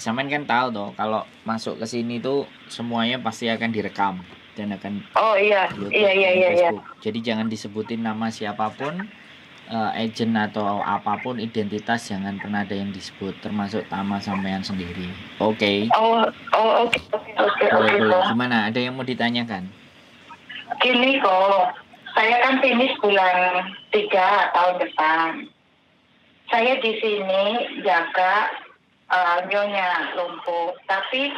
sampean kan tahu dong kalau masuk ke sini tuh semuanya pasti akan direkam dan akan Oh iya iya iya iya, iya. Jadi jangan disebutin nama siapapun uh, agent atau apapun identitas jangan pernah ada yang disebut termasuk Tama sampean sendiri. Oke. Okay. Oh oh oke oke oke. Gimana? Ada yang mau ditanyakan? Gini kok, saya kan finish bulan 3 tahun depan. Saya di sini jaga uh, nyonya lumpuh. Tapi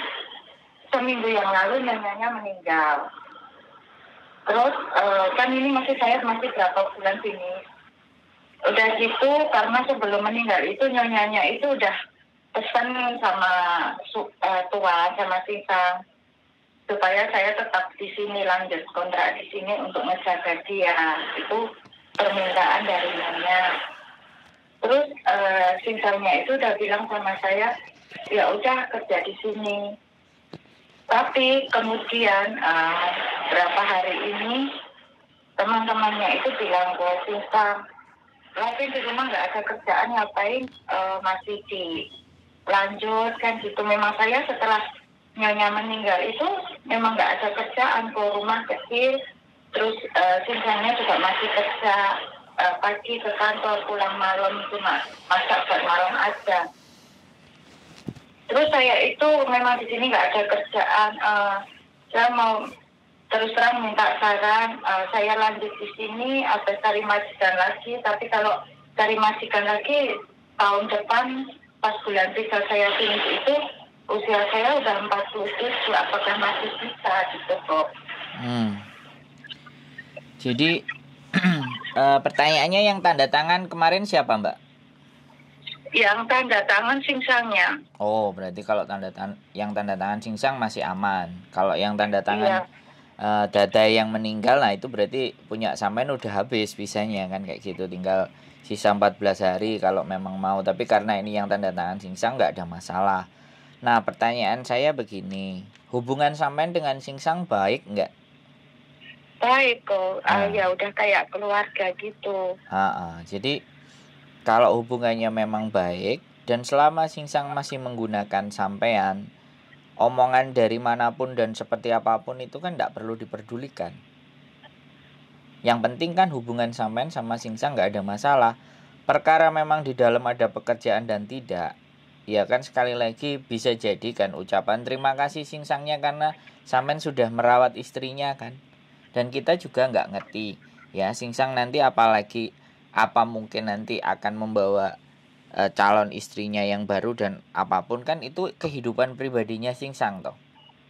seminggu yang lalu nyonyanya meninggal. Terus uh, kan ini masih saya masih berapa bulan sini. Udah gitu karena sebelum meninggal itu nyonyanya itu udah pesan sama uh, tua sama sisa supaya saya tetap di sini lanjut kontrak di sini untuk menjaga dia itu permintaan dari nyonya terus uh, itu udah bilang sama saya ya udah kerja di sini tapi kemudian uh, eh, berapa hari ini teman-temannya itu bilang bahwa Sinsal tapi di rumah nggak ada kerjaan ngapain uh, masih lanjut kan gitu memang saya setelah nyonya meninggal itu memang nggak ada kerjaan ke rumah kecil terus uh, singkatnya juga masih kerja uh, pagi ke kantor pulang malam itu mas masak buat malam aja terus saya itu memang di sini nggak ada kerjaan uh, saya mau terus terang minta saran uh, saya lanjut di sini atau cari majikan lagi tapi kalau cari majikan lagi tahun depan pas bulan tiga saya finish itu usia saya udah 47 apakah masih bisa gitu kok hmm. jadi uh, pertanyaannya yang tanda tangan kemarin siapa mbak? Yang tanda tangan singsangnya. Oh berarti kalau tanda tangan yang tanda tangan singsang masih aman. Kalau yang tanda iya. tangan iya. uh, dada yang meninggal nah itu berarti punya sampean udah habis bisanya kan kayak gitu tinggal sisa 14 hari kalau memang mau tapi karena ini yang tanda tangan singsang nggak ada masalah. Nah pertanyaan saya begini hubungan sampean dengan singsang baik nggak? baik oh, kok. Ah. Uh, ya udah kayak keluarga gitu. Ah, ah. Jadi kalau hubungannya memang baik dan selama Singsang masih menggunakan sampean, omongan dari manapun dan seperti apapun itu kan tidak perlu diperdulikan. Yang penting kan hubungan sampean sama Singsang nggak ada masalah. Perkara memang di dalam ada pekerjaan dan tidak, ya kan sekali lagi bisa jadi kan ucapan terima kasih singsangnya karena Samen sudah merawat istrinya kan dan kita juga nggak ngerti ya Singsang nanti apalagi apa mungkin nanti akan membawa e, calon istrinya yang baru dan apapun kan itu kehidupan pribadinya Singsang toh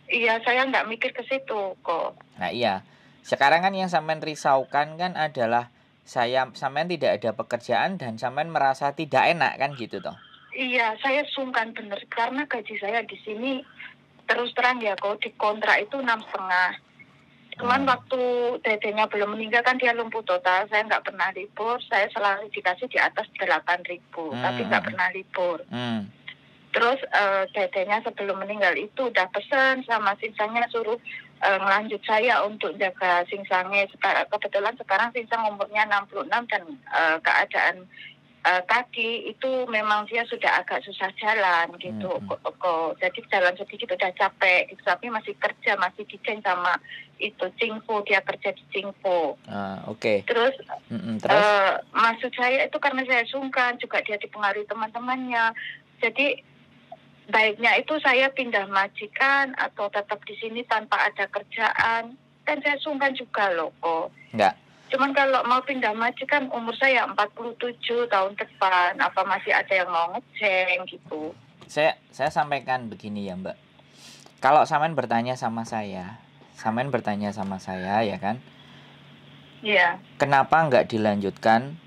iya saya nggak mikir ke situ kok nah iya sekarang kan yang sampean risaukan kan adalah saya sampean tidak ada pekerjaan dan sampean merasa tidak enak kan gitu toh Iya, saya sungkan bener karena gaji saya di sini terus terang ya kok di kontrak itu enam setengah. Cuman waktu dedenya belum meninggal kan dia lumpuh total. Saya nggak pernah libur. Saya selalu dikasih di atas delapan ribu, hmm. tapi nggak pernah libur. Hmm. Terus uh, eh, dedenya sebelum meninggal itu udah pesen sama singsangnya suruh uh, ngelanjut saya untuk jaga singsangnya. kebetulan sekarang singsang umurnya 66 dan uh, keadaan uh, eh, kaki itu memang dia sudah agak susah jalan gitu hmm, hmm. kok, kok jadi jalan sedikit udah capek gitu. tapi masih kerja masih diceng sama itu cingpo dia kerja di cingpo ah, oke okay. terus, hmm, terus? Uh, maksud saya itu karena saya sungkan juga dia dipengaruhi teman-temannya jadi baiknya itu saya pindah majikan atau tetap di sini tanpa ada kerjaan kan saya sungkan juga loh kok Enggak Cuman kalau mau pindah maju kan umur saya 47 tahun depan, apa masih ada yang mau ngeceng gitu. Saya saya sampaikan begini ya, Mbak. Kalau Samen bertanya sama saya, Samen bertanya sama saya ya kan? Iya. Kenapa nggak dilanjutkan?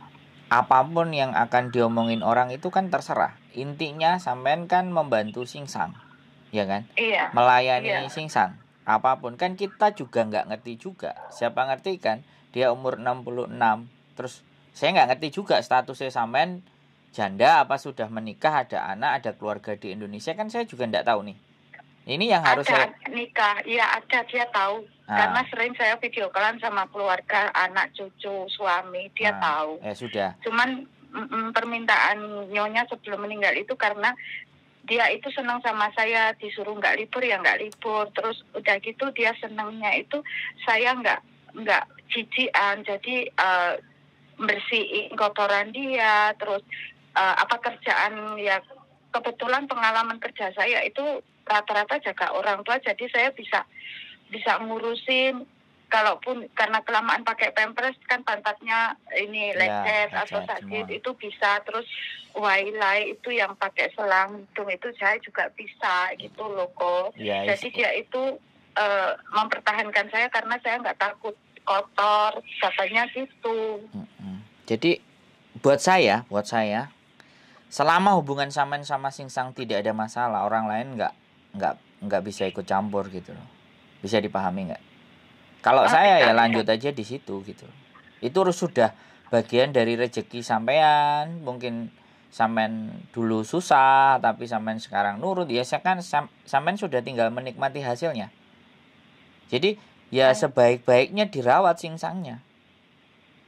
Apapun yang akan diomongin orang itu kan terserah. Intinya Samen kan membantu sing singsang, ya kan? Iya. Melayani iya. singsang apapun kan kita juga nggak ngerti juga siapa ngerti kan dia umur 66 terus saya nggak ngerti juga statusnya samen janda apa sudah menikah ada anak ada keluarga di Indonesia kan saya juga nggak tahu nih ini yang harus ada, saya... nikah iya ada dia tahu ah. karena sering saya video callan sama keluarga anak cucu suami dia ah. tahu ya sudah cuman permintaan nyonya sebelum meninggal itu karena dia itu senang sama saya disuruh nggak libur ya nggak libur terus udah gitu dia senangnya itu saya nggak nggak cijian jadi uh, bersihin kotoran dia terus uh, apa kerjaan ya kebetulan pengalaman kerja saya itu rata-rata jaga orang tua jadi saya bisa bisa ngurusin kalaupun karena kelamaan pakai pampers kan pantatnya ini iya, lecet ya, atau sakit itu bisa terus wailai itu yang pakai selang itu saya juga bisa gitu loh kok ya, jadi dia itu Eh, mempertahankan saya karena saya nggak takut kotor katanya gitu jadi buat saya buat saya selama hubungan samen sama sing sang tidak ada masalah orang lain nggak nggak nggak bisa ikut campur gitu loh bisa dipahami nggak kalau oh, saya ya kan lanjut aja di situ gitu itu harus sudah bagian dari rezeki sampean mungkin Samen dulu susah tapi Samen sekarang nurut ya saya kan sam, Samen sudah tinggal menikmati hasilnya jadi ya sebaik-baiknya dirawat singsangnya.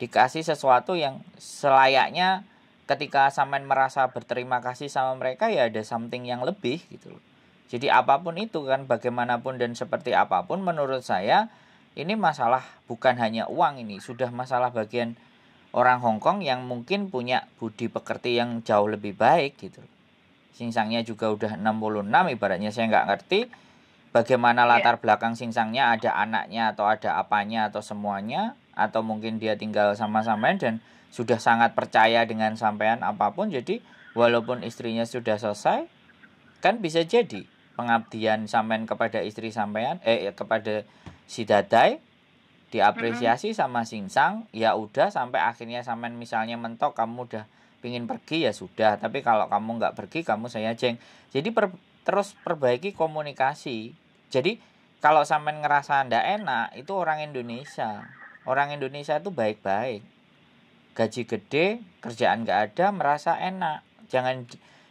Dikasih sesuatu yang selayaknya ketika sampean merasa berterima kasih sama mereka ya ada something yang lebih gitu loh. Jadi apapun itu kan bagaimanapun dan seperti apapun menurut saya ini masalah bukan hanya uang ini sudah masalah bagian orang Hong Kong yang mungkin punya budi pekerti yang jauh lebih baik gitu. Singsangnya juga udah 66 ibaratnya saya nggak ngerti bagaimana iya. latar belakang singsangnya ada anaknya atau ada apanya atau semuanya atau mungkin dia tinggal sama sampean dan sudah sangat percaya dengan sampean apapun jadi walaupun istrinya sudah selesai kan bisa jadi pengabdian sampean kepada istri sampean eh kepada si dadai diapresiasi sama singsang ya udah sampai akhirnya sampean misalnya mentok kamu udah pingin pergi ya sudah tapi kalau kamu nggak pergi kamu saya ceng jadi per, terus perbaiki komunikasi jadi kalau sampean ngerasa ndak enak itu orang Indonesia orang Indonesia itu baik-baik gaji gede kerjaan nggak ada merasa enak jangan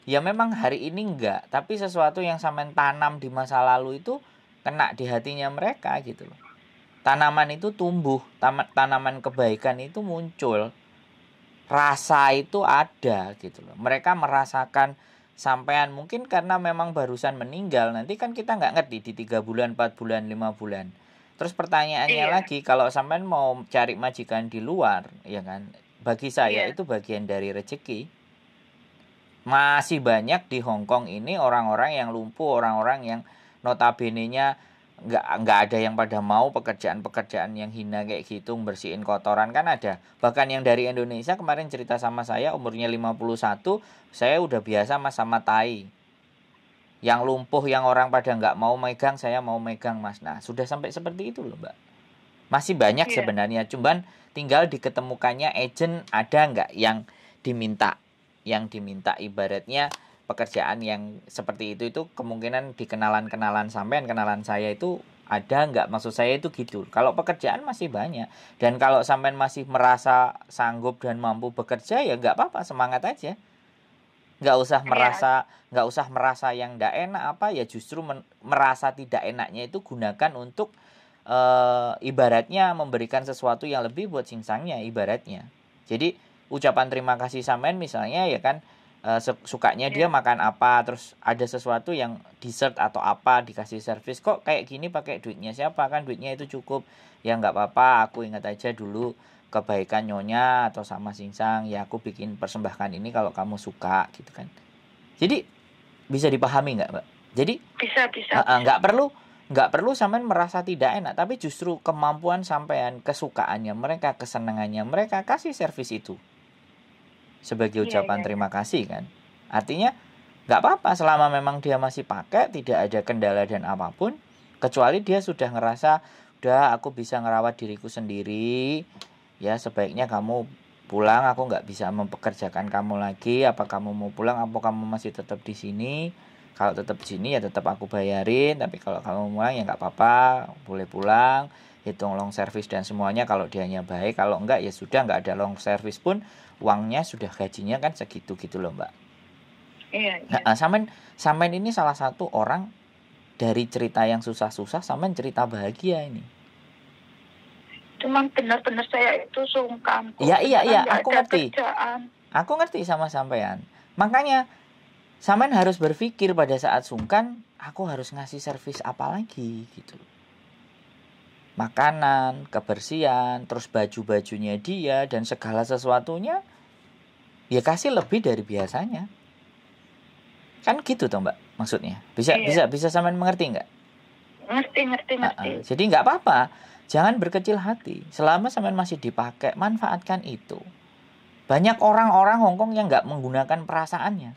ya memang hari ini enggak tapi sesuatu yang sampean tanam di masa lalu itu kena di hatinya mereka gitu loh tanaman itu tumbuh tanaman kebaikan itu muncul rasa itu ada gitu loh mereka merasakan sampean mungkin karena memang barusan meninggal nanti kan kita nggak ngerti di tiga bulan empat bulan lima bulan terus pertanyaannya iya. lagi kalau sampean mau cari majikan di luar ya kan bagi saya iya. itu bagian dari rezeki masih banyak di Hong Kong ini orang-orang yang lumpuh orang-orang yang notabene-nya nggak nggak ada yang pada mau pekerjaan-pekerjaan yang hina kayak gitu bersihin kotoran kan ada bahkan yang dari Indonesia kemarin cerita sama saya umurnya 51 saya udah biasa mas sama tai yang lumpuh yang orang pada nggak mau megang saya mau megang mas nah sudah sampai seperti itu loh mbak masih banyak yeah. sebenarnya cuman tinggal diketemukannya agent ada nggak yang diminta yang diminta ibaratnya pekerjaan yang seperti itu itu kemungkinan di kenalan-kenalan sampean kenalan saya itu ada nggak maksud saya itu gitu kalau pekerjaan masih banyak dan kalau sampean masih merasa sanggup dan mampu bekerja ya nggak apa-apa semangat aja nggak usah iya. merasa nggak usah merasa yang tidak enak apa ya justru merasa tidak enaknya itu gunakan untuk e, ibaratnya memberikan sesuatu yang lebih buat singsangnya ibaratnya jadi ucapan terima kasih sampean misalnya ya kan uh, sukanya dia iya. makan apa terus ada sesuatu yang dessert atau apa dikasih service kok kayak gini pakai duitnya siapa kan duitnya itu cukup ya nggak apa-apa aku ingat aja dulu kebaikan nyonya atau sama singsang ya aku bikin persembahkan ini kalau kamu suka gitu kan jadi bisa dipahami nggak mbak jadi bisa bisa nggak perlu nggak perlu sampean merasa tidak enak tapi justru kemampuan sampean kesukaannya mereka kesenangannya mereka kasih servis itu sebagai iya, ucapan yeah, yeah. terima kasih kan. Artinya nggak apa-apa selama memang dia masih pakai tidak ada kendala dan apapun kecuali dia sudah ngerasa udah aku bisa ngerawat diriku sendiri ya sebaiknya kamu pulang aku nggak bisa mempekerjakan kamu lagi apa kamu mau pulang apa kamu masih tetap di sini kalau tetap di sini ya tetap aku bayarin tapi kalau kamu pulang ya nggak apa-apa boleh pulang hitung long service dan semuanya kalau dianya baik kalau enggak ya sudah enggak ada long service pun uangnya sudah gajinya kan segitu gitu loh mbak iya, iya. Nah, samen samen ini salah satu orang dari cerita yang susah-susah samen cerita bahagia ini cuman benar-benar saya itu sungkan ya iya iya aku ngerti kerjaan. aku ngerti sama sampean makanya Samen harus berpikir pada saat sungkan, aku harus ngasih service apa lagi gitu loh makanan, kebersihan, terus baju-bajunya dia dan segala sesuatunya ya kasih lebih dari biasanya. Kan gitu toh, Mbak, maksudnya. Bisa iya. bisa bisa sampean mengerti nggak? Ngerti, ngerti, ngerti. Uh-uh. jadi nggak apa-apa. Jangan berkecil hati. Selama sampean masih dipakai, manfaatkan itu. Banyak orang-orang Hongkong yang nggak menggunakan perasaannya.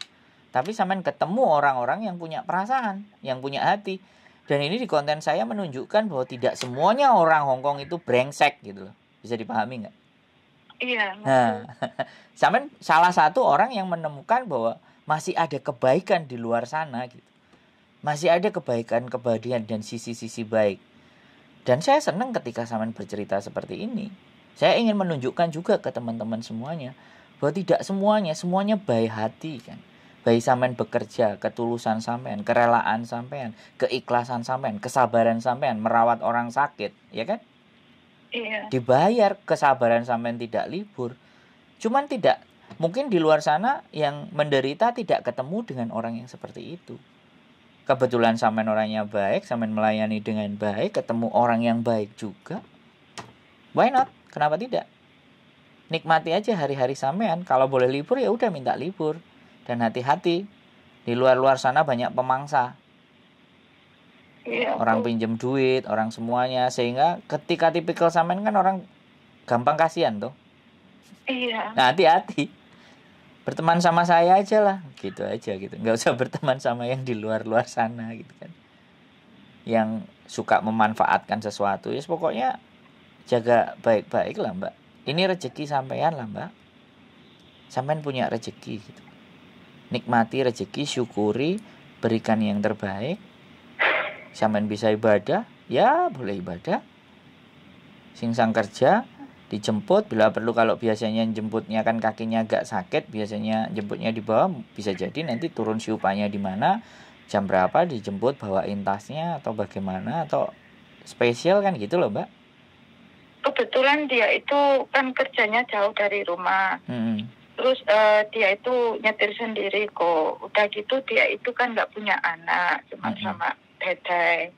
Tapi sampean ketemu orang-orang yang punya perasaan, yang punya hati dan ini di konten saya menunjukkan bahwa tidak semuanya orang Hong Kong itu brengsek gitu loh. Bisa dipahami nggak? Iya. Nah, sampai salah satu orang yang menemukan bahwa masih ada kebaikan di luar sana gitu. Masih ada kebaikan, kebahagiaan dan sisi-sisi baik. Dan saya senang ketika Saman bercerita seperti ini. Saya ingin menunjukkan juga ke teman-teman semuanya bahwa tidak semuanya, semuanya baik hati kan bayi sampean bekerja, ketulusan sampean, kerelaan sampean, keikhlasan sampean, kesabaran sampean merawat orang sakit, ya kan? Iya. Dibayar kesabaran sampean tidak libur. Cuman tidak mungkin di luar sana yang menderita tidak ketemu dengan orang yang seperti itu. Kebetulan sampean orangnya baik, sampean melayani dengan baik, ketemu orang yang baik juga. Why not? Kenapa tidak? Nikmati aja hari-hari sampean. Kalau boleh libur ya udah minta libur dan hati-hati, di luar-luar sana banyak pemangsa. Iya, orang pinjam duit, orang semuanya. Sehingga ketika tipikal samen kan orang gampang kasihan tuh. Iya. Nah hati-hati. Berteman sama saya aja lah. Gitu aja gitu. Nggak usah berteman sama yang di luar-luar sana gitu kan. Yang suka memanfaatkan sesuatu. Ya yes, pokoknya jaga baik-baik lah mbak. Ini rezeki sampean lah mbak. Sampean punya rezeki gitu nikmati rezeki syukuri berikan yang terbaik sampean bisa ibadah ya boleh ibadah sing sang kerja dijemput bila perlu kalau biasanya jemputnya kan kakinya agak sakit biasanya jemputnya di bawah bisa jadi nanti turun siupanya di mana jam berapa dijemput bawa tasnya atau bagaimana atau spesial kan gitu loh mbak kebetulan dia itu kan kerjanya jauh dari rumah hmm terus uh, dia itu nyetir sendiri kok udah gitu dia itu kan nggak punya anak cuma -hmm. sama teteh.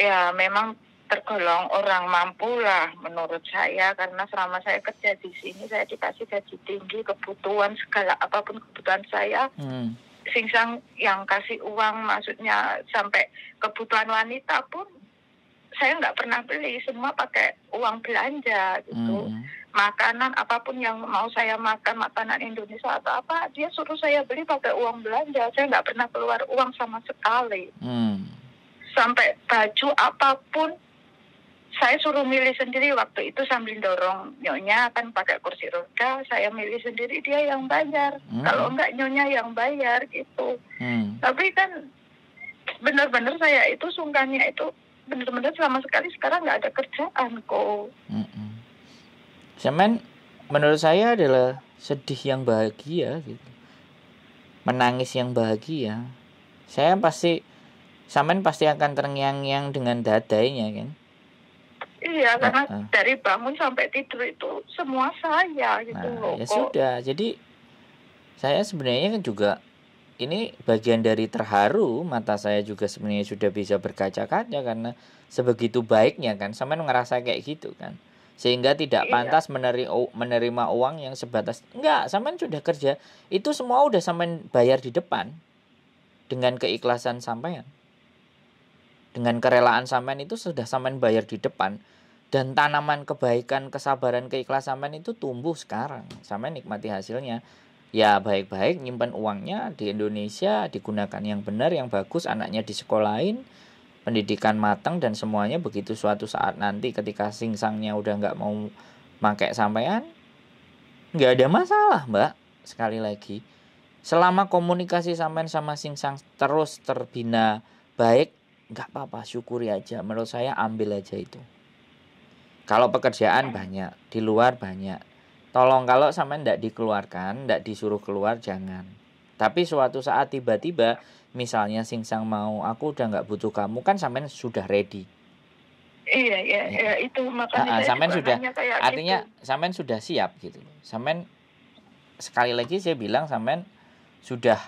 ya memang tergolong orang mampu lah menurut saya karena selama saya kerja di sini saya dikasih gaji tinggi kebutuhan segala apapun kebutuhan saya hmm. singsang yang kasih uang maksudnya sampai kebutuhan wanita pun saya nggak pernah beli semua pakai uang belanja gitu hmm makanan apapun yang mau saya makan makanan Indonesia atau apa dia suruh saya beli pakai uang belanja saya nggak pernah keluar uang sama sekali hmm. sampai baju apapun saya suruh milih sendiri waktu itu sambil dorong nyonya kan pakai kursi roda saya milih sendiri dia yang bayar hmm. kalau enggak nyonya yang bayar gitu hmm. tapi kan benar-benar saya itu sungkannya itu benar-benar sama sekali sekarang nggak ada kerjaan kok hmm. hmm semen menurut saya adalah sedih yang bahagia gitu menangis yang bahagia saya pasti semen pasti akan terngiang-ngiang dengan dadainya kan iya karena uh, uh. dari bangun sampai tidur itu semua saya gitu nah, loh ya sudah jadi saya sebenarnya kan juga ini bagian dari terharu mata saya juga sebenarnya sudah bisa berkaca-kaca karena sebegitu baiknya kan Samen ngerasa kayak gitu kan sehingga tidak iya. pantas menerima uang yang sebatas enggak sampean sudah kerja itu semua udah sampean bayar di depan dengan keikhlasan sampean dengan kerelaan sampean itu sudah sampean bayar di depan dan tanaman kebaikan kesabaran keikhlasan sampean itu tumbuh sekarang sampean nikmati hasilnya ya baik-baik nyimpan uangnya di Indonesia digunakan yang benar yang bagus anaknya di sekolah lain pendidikan matang dan semuanya begitu suatu saat nanti ketika singsangnya udah nggak mau pakai sampean nggak ada masalah mbak sekali lagi selama komunikasi sampean sama singsang terus terbina baik nggak apa-apa syukuri aja menurut saya ambil aja itu kalau pekerjaan banyak di luar banyak tolong kalau sampean nggak dikeluarkan nggak disuruh keluar jangan tapi suatu saat tiba-tiba misalnya sing singsang mau aku udah nggak butuh kamu kan sampean sudah ready. Iya, iya, ya. ya itu makanya. Nah, sampean sudah artinya gitu. sampean sudah siap gitu. Sampean sekali lagi saya bilang sampean sudah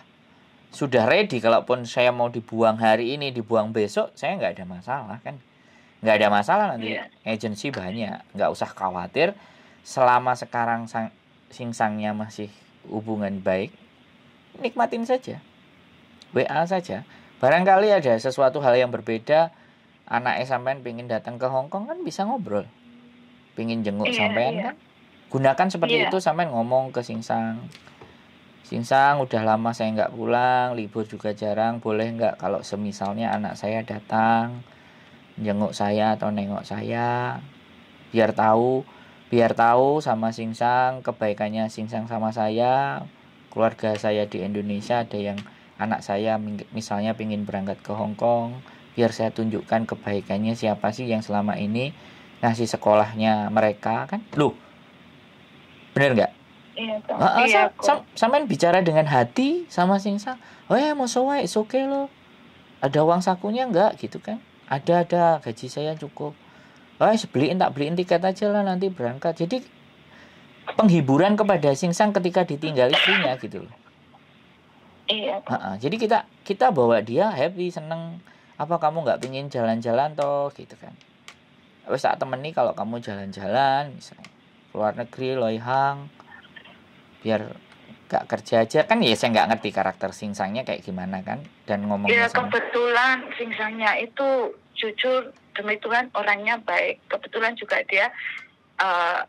sudah ready kalaupun saya mau dibuang hari ini dibuang besok saya nggak ada masalah kan nggak ada masalah nanti yeah. agensi banyak nggak usah khawatir selama sekarang sang, singsangnya masih hubungan baik nikmatin saja. WA saja. Barangkali ada sesuatu hal yang berbeda, anaknya sampean pingin datang ke Hongkong kan bisa ngobrol. Pingin jenguk yeah, sampean yeah. kan. Gunakan seperti yeah. itu sampean ngomong ke Singsang. Singsang udah lama saya nggak pulang, libur juga jarang, boleh nggak kalau semisalnya anak saya datang jenguk saya atau nengok saya biar tahu biar tahu sama Singsang kebaikannya Singsang sama saya keluarga saya di Indonesia ada yang anak saya misalnya ingin berangkat ke Hong Kong biar saya tunjukkan kebaikannya siapa sih yang selama ini ngasih sekolahnya mereka kan lu bener nggak iya, oh, oh, iya, sam, bicara dengan hati sama singsa oh ya mau sewa it's okay lo ada uang sakunya nggak gitu kan ada ada gaji saya cukup oh ya, beliin tak beliin tiket aja lah nanti berangkat jadi penghiburan kepada Sing Sang ketika ditinggal istrinya gitu loh. Iya. Uh -uh. Jadi kita kita bawa dia happy seneng apa kamu nggak pingin jalan-jalan toh gitu kan. Terus saat temen nih kalau kamu jalan-jalan misalnya keluar negeri loihang, biar gak kerja aja kan ya saya nggak ngerti karakter singsangnya kayak gimana kan dan ngomong. ya iya, sama... kebetulan singsangnya itu jujur demi Tuhan orangnya baik kebetulan juga dia uh,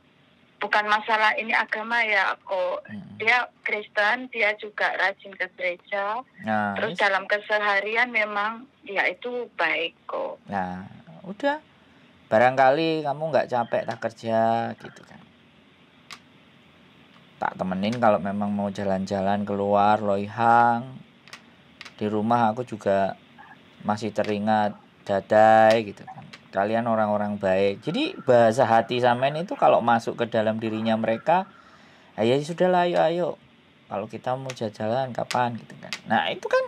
bukan masalah ini agama ya kok hmm. dia Kristen dia juga rajin ke gereja nah, terus yes. dalam keseharian memang dia ya, itu baik kok nah udah barangkali kamu nggak capek tak kerja gitu kan tak temenin kalau memang mau jalan-jalan keluar loihang di rumah aku juga masih teringat dadai gitu kan kalian orang-orang baik jadi bahasa hati samen itu kalau masuk ke dalam dirinya mereka ah, ya sudah lah ayo ayo kalau kita mau jalan kapan gitu kan nah itu kan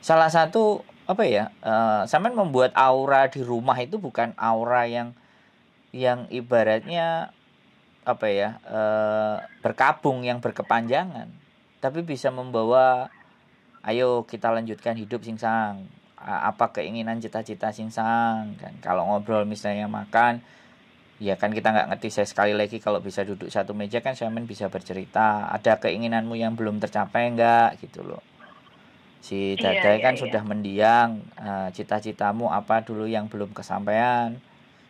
salah satu apa ya uh, eh, samen membuat aura di rumah itu bukan aura yang yang ibaratnya apa ya uh, berkabung yang berkepanjangan tapi bisa membawa ayo kita lanjutkan hidup singsang apa keinginan cita-cita sinsang kan kalau ngobrol misalnya makan ya kan kita nggak ngerti saya sekali lagi kalau bisa duduk satu meja kan saya bisa bercerita ada keinginanmu yang belum tercapai enggak gitu loh si iya, Dadai iya, kan iya, sudah iya. mendiang uh, cita-citamu apa dulu yang belum kesampaian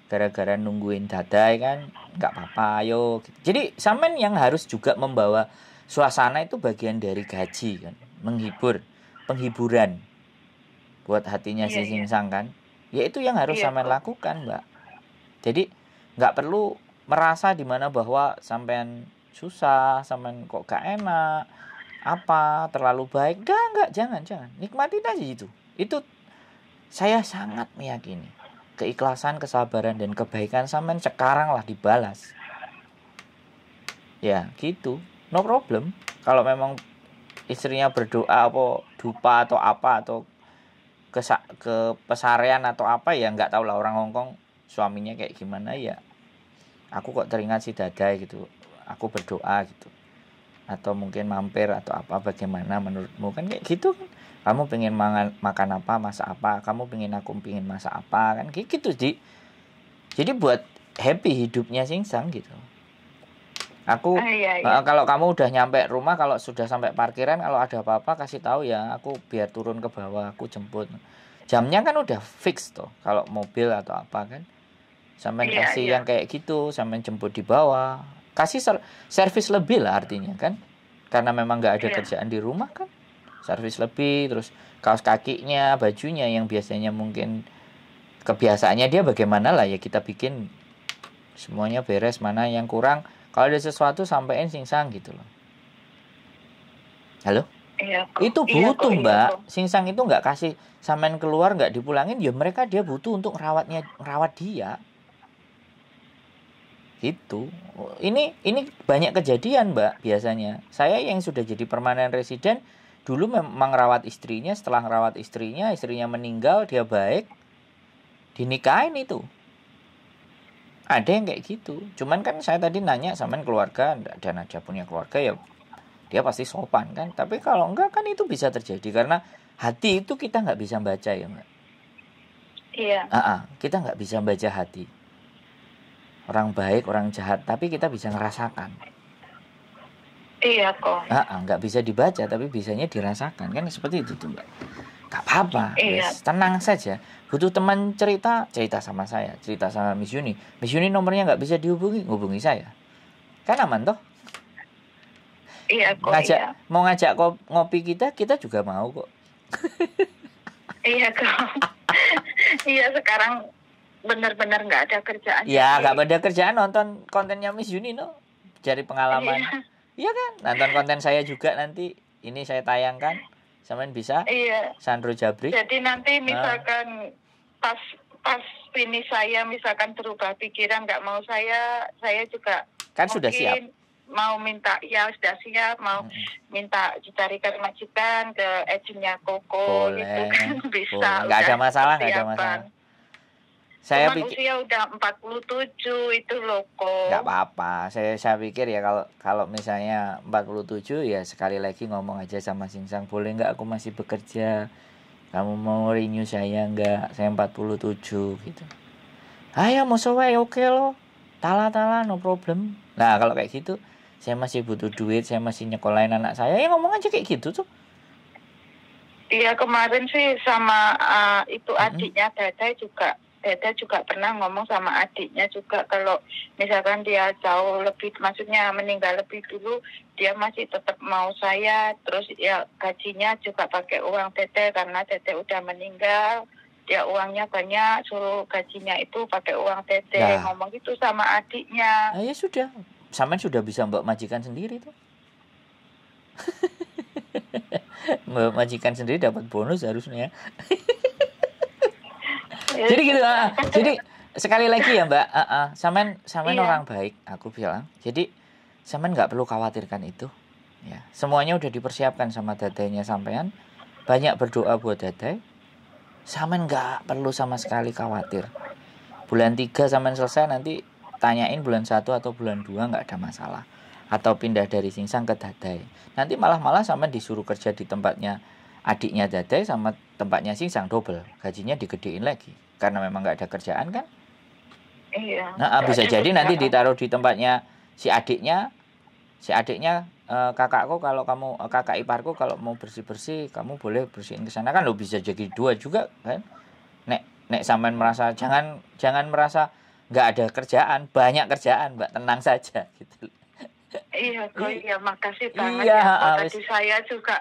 gara-gara nungguin Dadai kan nggak apa-apa ayo jadi samen yang harus juga membawa suasana itu bagian dari gaji kan menghibur penghiburan buat hatinya yeah, si iya. Simsang yeah. kan ya itu yang harus yeah. sampean lakukan mbak jadi nggak perlu merasa dimana bahwa sampean susah sampean kok gak enak apa terlalu baik gak nggak jangan jangan nikmatin aja itu itu saya sangat meyakini keikhlasan kesabaran dan kebaikan sampean sekarang lah dibalas ya gitu no problem kalau memang istrinya berdoa apa dupa atau apa atau ke ke pesarean atau apa ya nggak tahu lah orang Hongkong suaminya kayak gimana ya aku kok teringat si dadai gitu aku berdoa gitu atau mungkin mampir atau apa bagaimana menurutmu kan kayak gitu kan kamu pengen makan makan apa masak apa kamu pengen aku pengen masak apa kan kayak gitu sih jadi buat happy hidupnya sing sang gitu Aku uh, iya, iya. kalau kamu udah nyampe rumah, kalau sudah sampai parkiran, kalau ada apa-apa kasih tahu ya. Aku biar turun ke bawah, aku jemput. Jamnya kan udah fix tuh, kalau mobil atau apa kan. Sampai iya, kasih iya. yang kayak gitu, sampai jemput di bawah. Kasih ser servis lebih lah artinya kan, karena memang nggak ada iya. kerjaan di rumah kan. Servis lebih, terus kaos kakinya, bajunya yang biasanya mungkin kebiasaannya dia bagaimana lah ya kita bikin semuanya beres mana yang kurang kalau ada sesuatu sampaikan singsang gitu loh. Halo? Iya, itu iya, butuh iya, mbak. Iya, singsang itu nggak kasih samain keluar nggak dipulangin ya mereka dia butuh untuk rawatnya, rawat dia. Itu. Ini ini banyak kejadian mbak biasanya. Saya yang sudah jadi permanen residen dulu memang rawat istrinya setelah rawat istrinya istrinya meninggal dia baik dinikahin itu ada yang kayak gitu cuman kan saya tadi nanya sama keluarga dan aja punya keluarga ya dia pasti sopan kan tapi kalau enggak kan itu bisa terjadi karena hati itu kita nggak bisa baca ya mbak iya uh -uh, kita nggak bisa baca hati orang baik orang jahat tapi kita bisa ngerasakan iya kok uh -uh, nggak bisa dibaca tapi bisanya dirasakan kan seperti itu tuh mbak Gak apa-apa, iya. tenang saja. Butuh teman cerita, cerita sama saya, cerita sama Miss Yuni. Miss Yuni nomornya nggak bisa dihubungi, hubungi saya. Kan aman toh? Iya kok. Ngajak, iya. Mau ngajak ngopi kita, kita juga mau kok. iya kok. iya sekarang benar-benar nggak ada kerjaan. Iya nggak ada kerjaan nonton kontennya Miss Yuni no, cari pengalaman. Iya. iya kan, nonton konten saya juga nanti ini saya tayangkan Samain bisa? Iya. Sandro Jabri. Jadi nanti ah. misalkan nah. pas pas ini saya misalkan berubah pikiran nggak mau saya, saya juga kan sudah siap. Mau minta ya sudah siap, mau hmm. minta dicarikan majikan ke agennya Koko gitu Boleh. gitu kan bisa. Nggak ada masalah, nggak ada masalah saya Cuman pikir usia udah 47 itu loh kok. Enggak apa-apa. Saya saya pikir ya kalau kalau misalnya 47 ya sekali lagi ngomong aja sama Singsang, boleh nggak aku masih bekerja? Kamu mau renew saya nggak? Saya 47 gitu. Ayo mau sewa ya oke lo. loh. Tala-tala no problem. Nah, kalau kayak gitu saya masih butuh duit, saya masih nyekolahin anak saya. Ya ngomong aja kayak gitu tuh. Iya kemarin sih sama uh, itu adiknya Dada juga Beda juga pernah ngomong sama adiknya juga kalau misalkan dia jauh lebih maksudnya meninggal lebih dulu dia masih tetap mau saya terus ya gajinya juga pakai uang Tete karena Tete udah meninggal dia uangnya banyak suruh gajinya itu pakai uang Tete nah. ngomong itu sama adiknya nah, ya sudah sama sudah bisa mbak majikan sendiri tuh mbak majikan sendiri dapat bonus harusnya jadi gitu ah. jadi sekali lagi ya mbak uh, uh, samen samen iya. orang baik aku bilang jadi samen nggak perlu khawatirkan itu ya semuanya udah dipersiapkan sama dadanya sampean banyak berdoa buat dadai samen nggak perlu sama sekali khawatir bulan tiga samen selesai nanti tanyain bulan satu atau bulan dua nggak ada masalah atau pindah dari singsang ke dadai nanti malah-malah samen disuruh kerja di tempatnya adiknya dadai sama tempatnya singsang double gajinya digedein lagi karena memang nggak ada kerjaan kan iya nah, ah, bisa iya, jadi nanti ditaruh di tempatnya si adiknya si adiknya eh, kakakku kalau kamu eh, kakak iparku kalau mau bersih bersih kamu boleh bersihin ke sana kan lo bisa jadi dua juga kan nek nek sampean merasa jangan jangan merasa nggak ada kerjaan banyak kerjaan mbak tenang saja gitu iya kok iya makasih banget iya, ya ah, tadi saya juga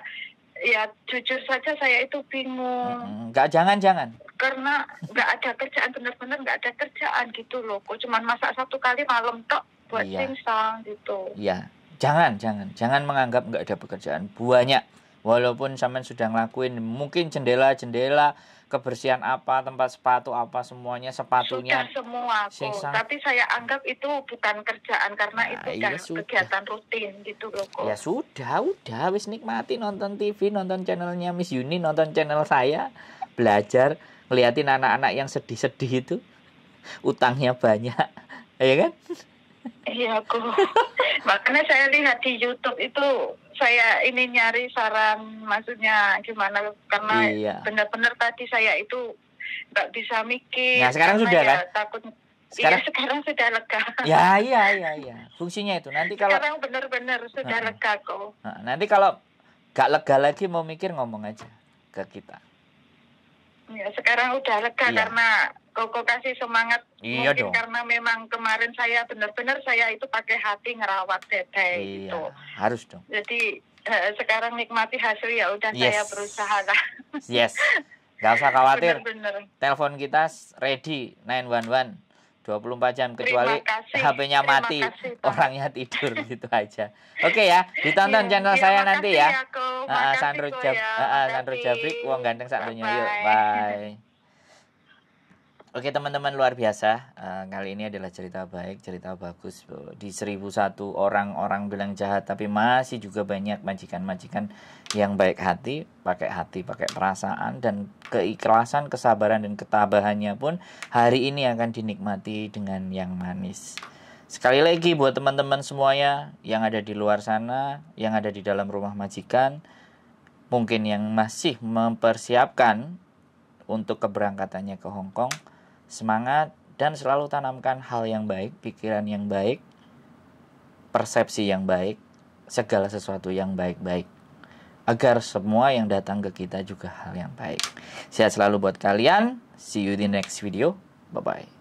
ya jujur saja saya itu bingung nggak jangan jangan karena nggak ada kerjaan benar-benar nggak ada kerjaan gitu loh kok cuman masak satu kali malam tok buat iya. singsang gitu iya jangan jangan jangan menganggap nggak ada pekerjaan banyak walaupun sampean sudah ngelakuin mungkin jendela-jendela kebersihan apa tempat sepatu apa semuanya sepatunya sudah semua aku. tapi saya anggap itu bukan kerjaan karena nah, itu iya, kan sudah. kegiatan rutin gitu loh kok ya sudah udah wis nikmati nonton TV nonton channelnya Miss Yuni nonton channel saya belajar ngeliatin anak-anak yang sedih-sedih itu utangnya banyak ya kan iya aku makanya saya lihat di YouTube itu saya ini nyari saran maksudnya gimana karena iya. benar-benar tadi saya itu nggak bisa mikir nah sekarang sudah ya kan takut sekarang, iya, sekarang sudah lega. Ya, iya, iya, iya. Fungsinya itu. Nanti kalau sekarang benar-benar sudah uh, lega kok. Nah, nanti kalau gak lega lagi mau mikir ngomong aja ke kita. Ya, sekarang udah lega iya. karena Koko kasih semangat. Iya Mungkin dong. karena memang kemarin saya benar-benar saya itu pakai hati ngerawat Teteh iya, itu. Harus dong. Jadi eh, sekarang nikmati hasil ya udah yes. saya berusaha lah. Yes. Gak usah khawatir. Bener -bener. Telepon kita ready 911. 24 jam kecuali HP-nya mati, kasih, orangnya tidur gitu aja. Oke ya, ditonton iya. iya, ya, channel ya, saya nanti ya. Heeh, uh, Sandro Jab, uh, Sandro Jabrik wong ganteng sak donya yuk. Bye. Oke teman-teman luar biasa uh, Kali ini adalah cerita baik, cerita bagus Di 1001 orang-orang bilang jahat Tapi masih juga banyak majikan-majikan yang baik hati Pakai hati, pakai perasaan Dan keikhlasan, kesabaran, dan ketabahannya pun Hari ini akan dinikmati dengan yang manis Sekali lagi buat teman-teman semuanya Yang ada di luar sana Yang ada di dalam rumah majikan Mungkin yang masih mempersiapkan untuk keberangkatannya ke Hong Kong semangat, dan selalu tanamkan hal yang baik, pikiran yang baik, persepsi yang baik, segala sesuatu yang baik-baik. Agar semua yang datang ke kita juga hal yang baik. Sehat selalu buat kalian. See you di next video. Bye-bye.